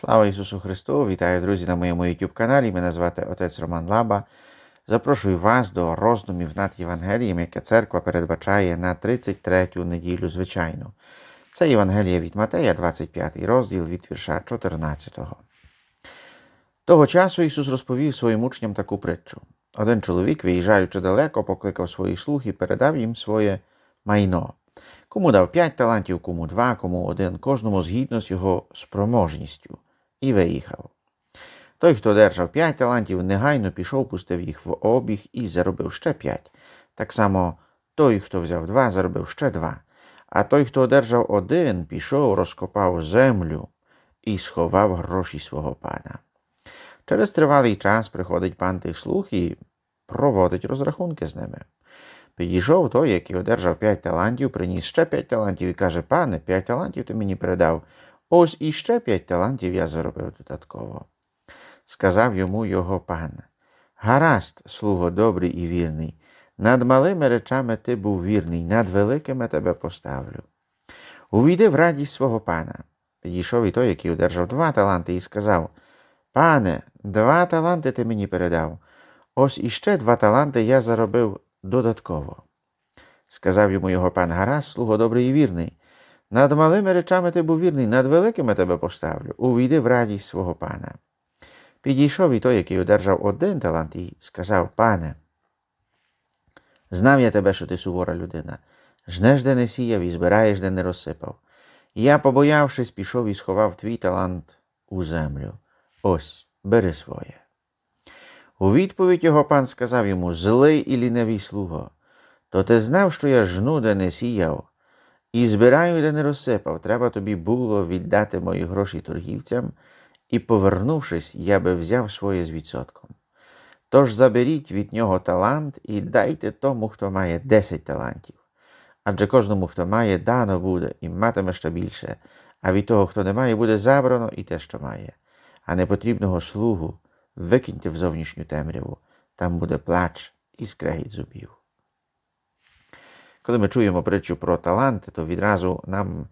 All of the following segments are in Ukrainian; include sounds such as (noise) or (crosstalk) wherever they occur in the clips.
Слава Ісусу Христу! Вітаю, друзі, на моєму YouTube каналі. Мене звати Отець Роман Лаба. Запрошую вас до роздумів над Євангелієм, яке церква передбачає на 33-ю неділю звичайну. Це Євангеліє від Матея, 25 розділ від вірша 14. го Того часу Ісус розповів своїм учням таку притчу. Один чоловік, виїжджаючи далеко, покликав свої слухи і передав їм своє майно. Кому дав п'ять талантів, кому два, кому один, кожному згідно з його спроможністю і виїхав. Той, хто держав п'ять талантів, негайно пішов, пустив їх в обіг і заробив ще п'ять. Так само той, хто взяв два, заробив ще два. А той, хто одержав один, пішов, розкопав землю і сховав гроші свого пана. Через тривалий час приходить пан тих слуг і проводить розрахунки з ними. Підійшов той, який одержав п'ять талантів, приніс ще п'ять талантів і каже: Пане, п'ять талантів ти мені передав. Ось іще п'ять талантів я заробив додатково. Сказав йому його пан. Гаразд, слуго добрий і вірний, над малими речами ти був вірний, над великими тебе поставлю. Увійди в радість свого пана. Підійшов і той, який одержав два таланти, і сказав Пане, два таланти ти мені передав. Ось іще два таланти я заробив додатково. Сказав йому його пан Гаразд, слуго добрий і вірний. Над малими речами ти був вірний, над великими тебе поставлю, увійди в радість свого пана. Підійшов і той, який одержав один талант, і сказав: Пане, знав я тебе, що ти сувора людина. Жнеш, де не сіяв, і збираєш, де не розсипав. я, побоявшись, пішов і сховав твій талант у землю. Ось, бери своє. У відповідь його пан сказав йому Злий і лінивий слуго, то ти знав, що я жну, де не сіяв. І збираю, де не розсипав, треба тобі було віддати мої гроші торгівцям, і, повернувшись, я би взяв своє з відсотком. Тож заберіть від нього талант і дайте тому, хто має десять талантів. Адже кожному, хто має, дано буде і матиме ще більше, а від того, хто не має, буде забрано і те, що має. А непотрібного слугу викиньте в зовнішню темряву, там буде плач і скрегіт зубів. Коли ми чуємо притчу про таланти, то відразу нам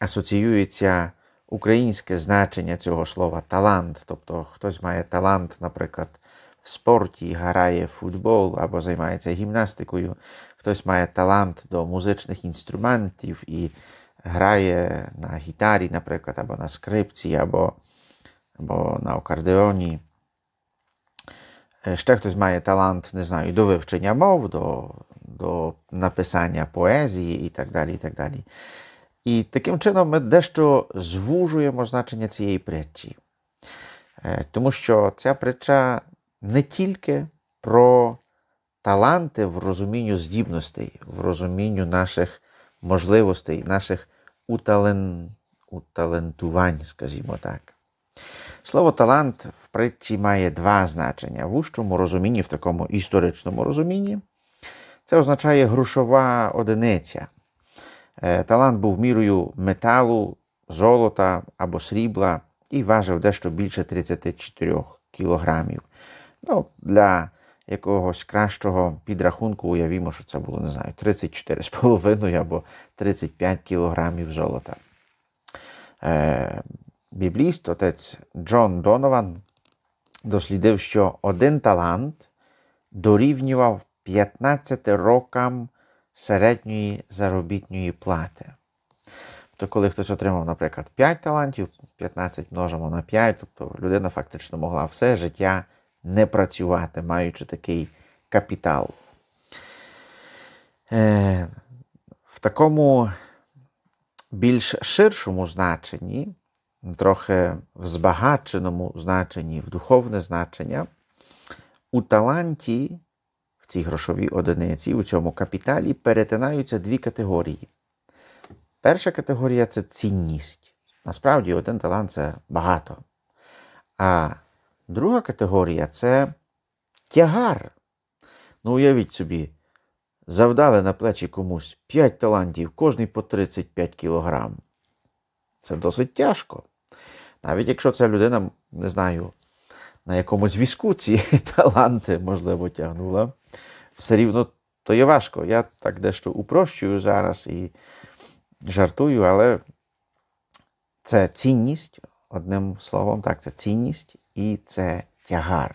асоціюється українське значення цього слова талант. Тобто хтось має талант, наприклад, в спорті, грає в футбол або займається гімнастикою, хтось має талант до музичних інструментів і грає на гітарі, наприклад, або на скрипці, або, або на акордеоні. Е, ще хтось має талант, не знаю, до вивчення мов, до до написання поезії і так далі. І так далі. І таким чином ми дещо звужуємо значення цієї притчі. E, тому що ця притча не тільки про таланти в розумінню здібностей, в розумінню наших можливостей, наших утален... уталентувань, скажімо так. Слово талант в притчі має два значення в ущому розумінні, в такому історичному розумінні. Це означає грошова одиниця. Е, талант був мірою металу, золота або срібла і важив дещо більше 34 кілограмів. Ну, Для якогось кращого підрахунку уявімо, що це було, не знаю, 34,5 або 35 кілограмів золота. Е, бібліст, отець Джон Донован дослідив, що один талант дорівнював 15 рокам середньої заробітної плати. Тобто, коли хтось отримав, наприклад, 5 талантів, 15 множимо на 5, тобто людина фактично могла все життя не працювати, маючи такий капітал. Е, В такому більш ширшому значенні, трохи в збагаченому значенні, в духовне значення, у таланті в цій грошовій одиниці у цьому капіталі перетинаються дві категорії. Перша категорія це цінність. Насправді, один талант це багато. А друга категорія це тягар. Ну, уявіть собі, завдали на плечі комусь 5 талантів, кожний по 35 кілограм. Це досить тяжко. Навіть якщо ця людина, не знаю, на якомусь візку ці (laughs) таланти, можливо, тягнула все рівно то є важко. Я так дещо упрощую зараз і жартую, але це цінність, одним словом, так, це цінність і це тягар.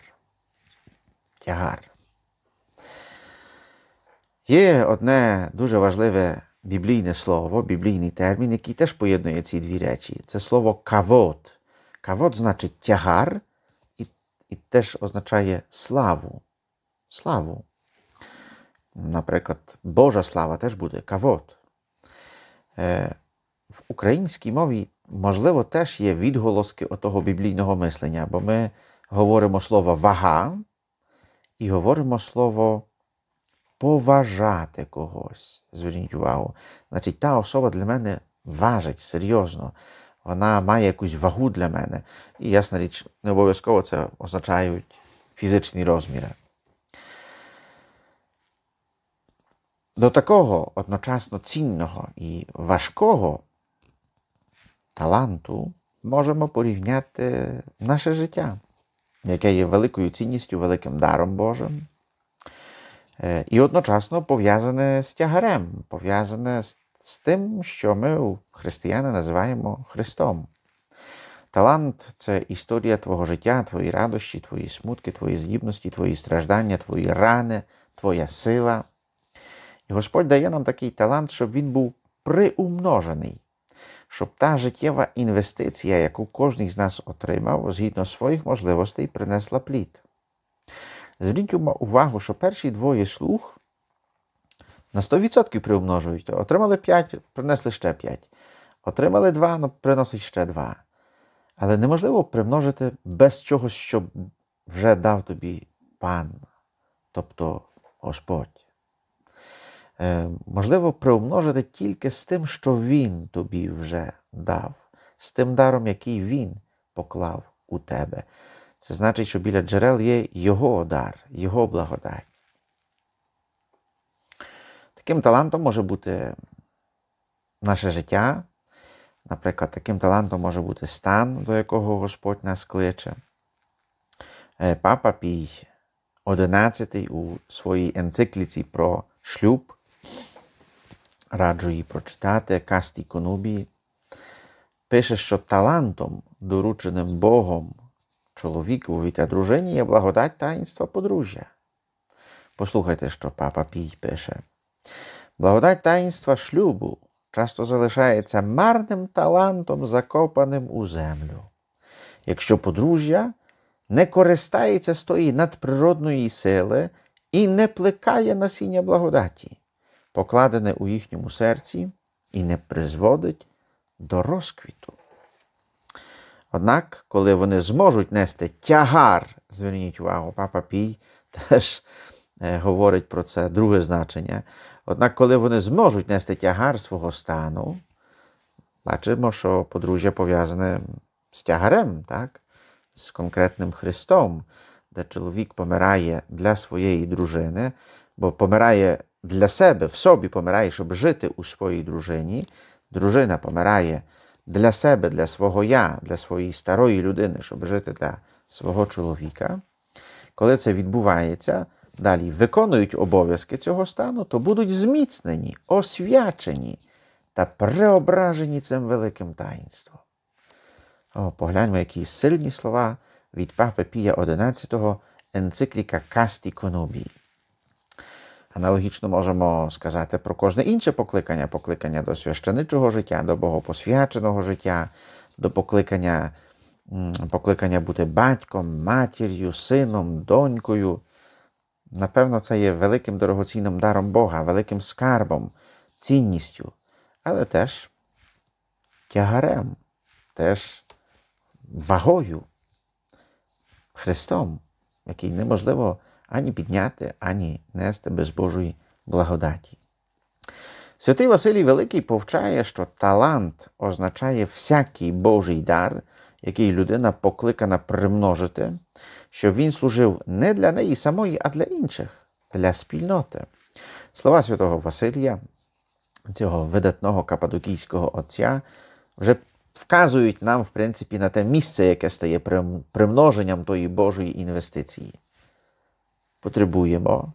Тягар. Є одне дуже важливе біблійне слово, біблійний термін, який теж поєднує ці дві речі. Це слово кавот. Кавот значить тягар і, і теж означає славу. Славу наприклад, Божа слава теж буде кавот. Е, в українській мові, можливо, теж є відголоски отого біблійного мислення, бо ми говоримо слово вага і говоримо слово поважати когось. Зверніть увагу. Значить, та особа для мене важить серйозно. Вона має якусь вагу для мене. І ясна річ, не обов'язково це означають фізичні розміри. До такого одночасно цінного і важкого таланту можемо порівняти наше життя, яке є великою цінністю, великим даром Божим. Е, і одночасно пов'язане з тягарем, пов'язане з тим, що ми, християни, називаємо Христом. Талант це історія твого життя, твої радощі, твої смутки, твої здібності, твої страждання, твої рани, твоя сила. Господь дає нам такий талант, щоб він був приумножений, щоб та життєва інвестиція, яку кожен з нас отримав, згідно своїх можливостей, принесла плід. Зверніть увагу, що перші двоє слуг на 100% приумножують. Отримали 5, принесли ще 5. Отримали 2, ну, приносить ще 2. Але неможливо примножити без чогось, що вже дав тобі пан, тобто Господь. Е, можливо, приумножити тільки з тим, що Він тобі вже дав, з тим даром, який Він поклав у тебе. Це значить, що біля джерел є Його дар, Його благодать. Таким талантом може бути наше життя. Наприклад, таким талантом може бути стан, до якого Господь нас кличе. Е, Папа Пій XI у своїй енцикліці про шлюб Раджу її прочитати. Касті Конубі. пише, що талантом, дорученим Богом, чоловікові та дружині є благодать таїнства подружжя. Послухайте, що папа Пій пише. Благодать таїнства шлюбу часто залишається марним талантом, закопаним у землю. Якщо подружжя не користається з тої надприродної сили і не плекає насіння благодаті покладене у їхньому серці і не призводить до розквіту. Однак, коли вони зможуть нести тягар, зверніть увагу, папа Пій теж е, говорить про це друге значення. Однак, коли вони зможуть нести тягар свого стану, бачимо, що подружжя пов'язане з тягарем, так? з конкретним Христом, де чоловік помирає для своєї дружини, бо помирає для себе в собі помирає, щоб жити у своїй дружині. Дружина помирає для себе, для свого я, для своєї старої людини, щоб жити для свого чоловіка. Коли це відбувається, далі виконують обов'язки цього стану, то будуть зміцнені, освячені та преображені цим великим таїнством. О, Погляньмо, які сильні слова від Папи Пія XI, енцикліка Касті Конобії. Аналогічно можемо сказати про кожне інше покликання, покликання до священичого життя, до богопосвяченого життя, до покликання покликання бути батьком, матір'ю, сином, донькою. Напевно, це є великим дорогоцінним даром Бога, великим скарбом, цінністю, але теж тягарем, теж вагою, Христом, який неможливо ані підняти, ані нести без Божої благодаті. Святий Василій Великий повчає, що талант означає всякий Божий дар, який людина покликана примножити, щоб він служив не для неї самої, а для інших, для спільноти. Слова святого Василія, цього видатного кападокійського отця, вже вказують нам, в принципі, на те місце, яке стає примноженням тої Божої інвестиції. Потребуємо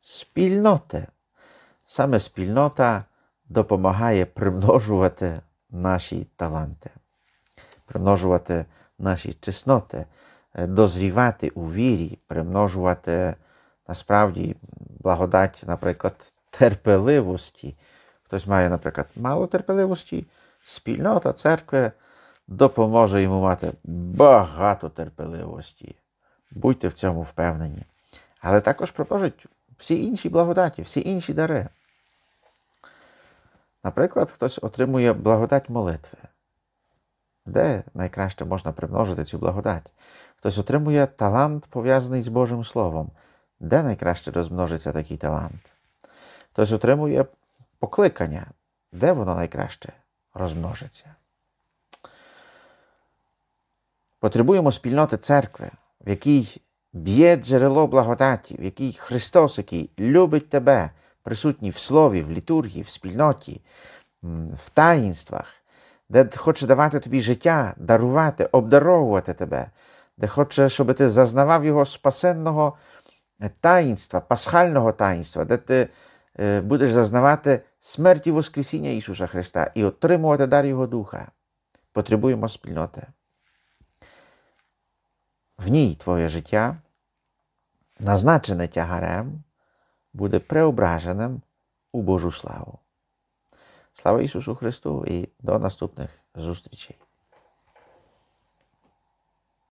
спільноти. Саме спільнота допомагає примножувати наші таланти, примножувати наші чесноти, дозрівати у вірі, примножувати насправді благодать, наприклад, терпеливості. Хтось має, наприклад, мало терпеливості, спільнота церкви допоможе йому мати багато терпеливості. Будьте в цьому впевнені але також примножить всі інші благодаті, всі інші дари. Наприклад, хтось отримує благодать молитви. Де найкраще можна примножити цю благодать? Хтось отримує талант, пов'язаний з Божим Словом. Де найкраще розмножиться такий талант? Хтось отримує покликання, де воно найкраще розмножиться. Потребуємо спільноти церкви, в якій б'є джерело благодаті, в якій Христос, який любить тебе, присутній в слові, в літургії, в спільноті, в таїнствах, де хоче давати тобі життя, дарувати, обдаровувати тебе, де хоче, щоб ти зазнавав його спасенного е, таїнства, пасхального таїнства, де ти е, будеш зазнавати смерті Воскресіння Ісуса Христа і отримувати дар Його Духа. Потребуємо спільноти. В ній твоє життя назначене тягарем, буде преображеним у Божу славу. Слава Ісусу Христу і до наступних зустрічей!